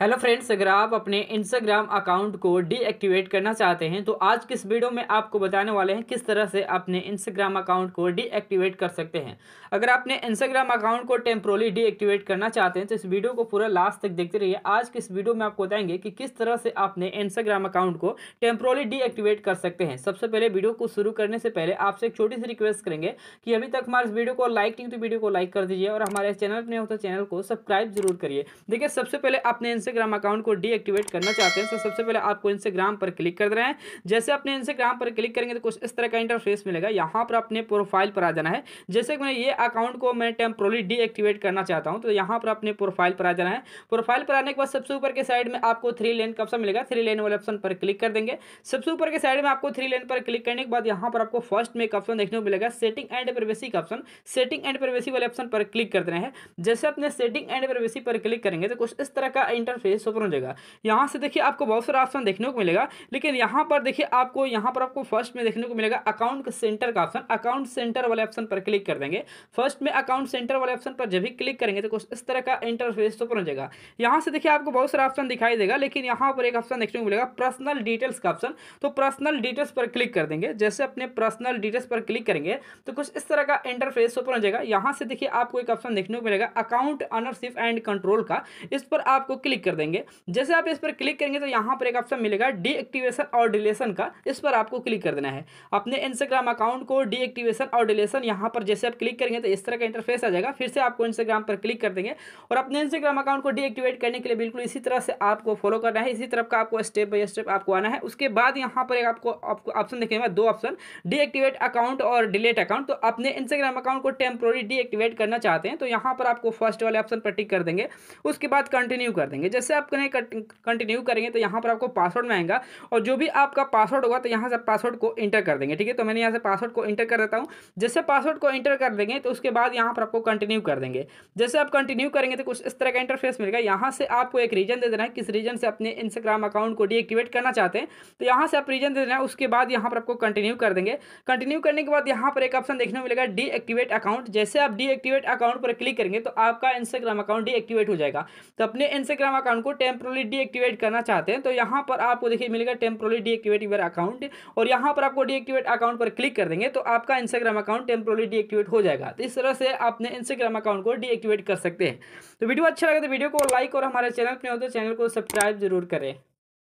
hello friends अगर आप अपने इंस्टाग्राम अकाउंट को डीएक्टिवेट करना चाहते हैं तो आज किस वीडियो में आपको बताने वाले हैं किस तरह से अपने इंस्टाग्राम अकाउंट को डीएक्टिवेट कर सकते हैं अगर आपने इंस्टाग्राम अकाउंट को टेम्प्रोली डीएक्टिवेट करना चाहते हैं तो इस वीडियो को पूरा लास्ट तक देखते रहिए आज किस वीडियो में आपको बताएंगे कि किस तरह से आपने इंस्टाग्राम अकाउंट को टेम्प्रोली डीएक्टिवेट कर सकते हैं सबसे पहले वीडियो को शुरू करने से पहले आपसे एक छोटी सी रिक्वेस्ट करेंगे कि अभी तक हमारे इस वीडियो को लाइक नहीं तो वीडियो को लाइक कर दीजिए और हमारे चैनल में हो होता तो चैनल को सब्सक्राइब जरूर करिए देखिए सबसे पहले आपने इंस्टाग्राम अकाउंट को डीएक्टिवेट करना चाहते हैं तो सबसे पहले आपको इंस्टाग्राम पर क्लिक कर देना हैं जैसे अपने इंस्टाग्राम पर क्लिक करेंगे तो कुछ इस तरह का इंटरफेस मिलेगा यहाँ पर अपने प्रोफाइल पर आ जाना है जैसे कि मैं ये अकाउंट को मैं टेम्प्रोली डीएक्टिवेट करना चाहता हूँ तो यहाँ पर अपने प्रोफाइल पर आ जाना है प्रोफाइल पर आने के बाद सबसे ऊपर के साइड में आपको थ्री लेन का ऑप्शन मिलेगा थ्री लेन वाले ऑप्शन पर क्लिक कर देंगे सबसे ऊपर के साइड में आपको थ्री लेन पर क्लिक करने के बाद यहाँ पर आपको फर्स्ट में एक ऑप्शन देखने को मिलेगा सेटिंग एंड प्राइवेसी का ऑप्शन सेटिंग एंड प्राइवेसी वाले ऑप्शन पर क्लिक कर देना है जैसे अपने सेटिंग एंड प्राइवेसी पर क्लिक करेंगे तो कुछ इस तरह का इंटर ऑप्शन फेस ओपन हो जाएगा यहाँ से देखिए आपको बहुत सारा ऑप्शन देखने को मिलेगा लेकिन यहाँ पर देखिए आपको यहाँ पर आपको फर्स्ट में देखने को मिलेगा अकाउंट सेंटर का ऑप्शन अकाउंट सेंटर वाले ऑप्शन पर क्लिक कर देंगे फर्स्ट में अकाउंट सेंटर वाले ऑप्शन पर जब भी क्लिक करेंगे तो कुछ इस तरह का इंटरफेस ओपन हो जाएगा यहाँ से देखिए आपको बहुत सारा ऑप्शन दिखाई देगा लेकिन यहाँ पर एक ऑप्शन देखने को मिलेगा पर्सनल डिटेल्स का ऑप्शन तो पर्सनल डिटेल्स पर क्लिक कर देंगे जैसे अपने पर्सनल डिटेल्स पर क्लिक करेंगे तो कुछ इस तरह का इंटरफेस ओपन हो जाएगा यहाँ से देखिए आपको एक ऑप्शन देखने को मिलेगा अकाउंट ऑनरशिप एंड कंट्रोल का इस पर आपको क्लिक कर देंगे जैसे आप इस पर क्लिक करेंगे तो यहाँ पर एक ऑप्शन मिलेगा डीएक्टिवेशन और डिलेशन का इस पर आपको क्लिक कर देना है अपने इंस्टाग्राम अकाउंट को डीएक्टिवेशन और डिलेशन यहाँ पर जैसे आप क्लिक करेंगे तो इस तरह का इंटरफेस आ जाएगा फिर से आपको इंस्टाग्राम पर क्लिक कर देंगे और अपने इंस्टाग्राम अकाउंट को डीएक्टिवेट करने के लिए बिल्कुल इसी तरह से आपको फॉलो करना है इसी तरफ का आपको स्टेप बाई स्टेप आपको आना है उसके बाद यहाँ पर एक आपको आपको ऑप्शन देखेंगे दो ऑप्शन डीएक्टिवेट अकाउंट और डिलेट अकाउंट तो अपने इंस्टाग्राम अकाउंट को टेम्प्रोरी डीएक्टिवेट करना चाहते हैं तो यहाँ पर आपको फर्स्ट वाले ऑप्शन पर टिक कर देंगे उसके बाद कंटिन्यू कर देंगे जैसे आप कहीं कंटिन्यू करेंगे तो यहाँ पर आपको पासवर्ड में आएगा और जो भी आपका पासवर्ड होगा तो यहाँ से पासवर्ड को इंटर कर देंगे ठीक है तो मैंने यहाँ से पासवर्ड को इंटर कर देता हूँ जैसे पासवर्ड को इंटर कर देंगे तो उसके बाद यहाँ पर आपको कंटिन्यू कर देंगे जैसे आप कंटिन्यू करेंगे तो कुछ इस तरह का इंटरफेस मिलेगा यहाँ से आपको एक रीजन दे देना है किस रीजन से अपने इंस्टाग्राम अकाउंट को डीएक्टिवेट करना चाहते हैं तो यहाँ से आप रीजन दे देना है उसके बाद यहाँ पर आपको कंटिन्यू कर देंगे कंटिन्यू करने के बाद यहाँ पर एक ऑप्शन देखने को मिलेगा डीएक्टिवेट अकाउंट जैसे आप डीएक्टिवेट अकाउंट पर क्लिक करेंगे तो आपका इंस्टाग्राम अकाउंट डीएक्टिवेट हो जाएगा तो अपने इंस्टाग्राम अकाउंट को टेम्प्रोली डीएक्टिवेट करना चाहते हैं तो यहाँ पर आपको देखिए मिलेगा टेम्प्रोली डीएक्टिवेट यूर अकाउंट और यहाँ पर आपको डीएक्टिवेट अकाउंट पर क्लिक कर देंगे तो आपका इंस्टाग्राम अकाउंट टेम्प्रोली डीएक्टिवेट हो जाएगा तो इस तरह से आपने इंस्टाग्राम अकाउंट को डीएक्टिवेट कर सकते हैं तो वीडियो अच्छा लगे तो वीडियो को लाइक और हमारे चैनल पर होते तो चैनल को सब्सक्राइब जरूर करें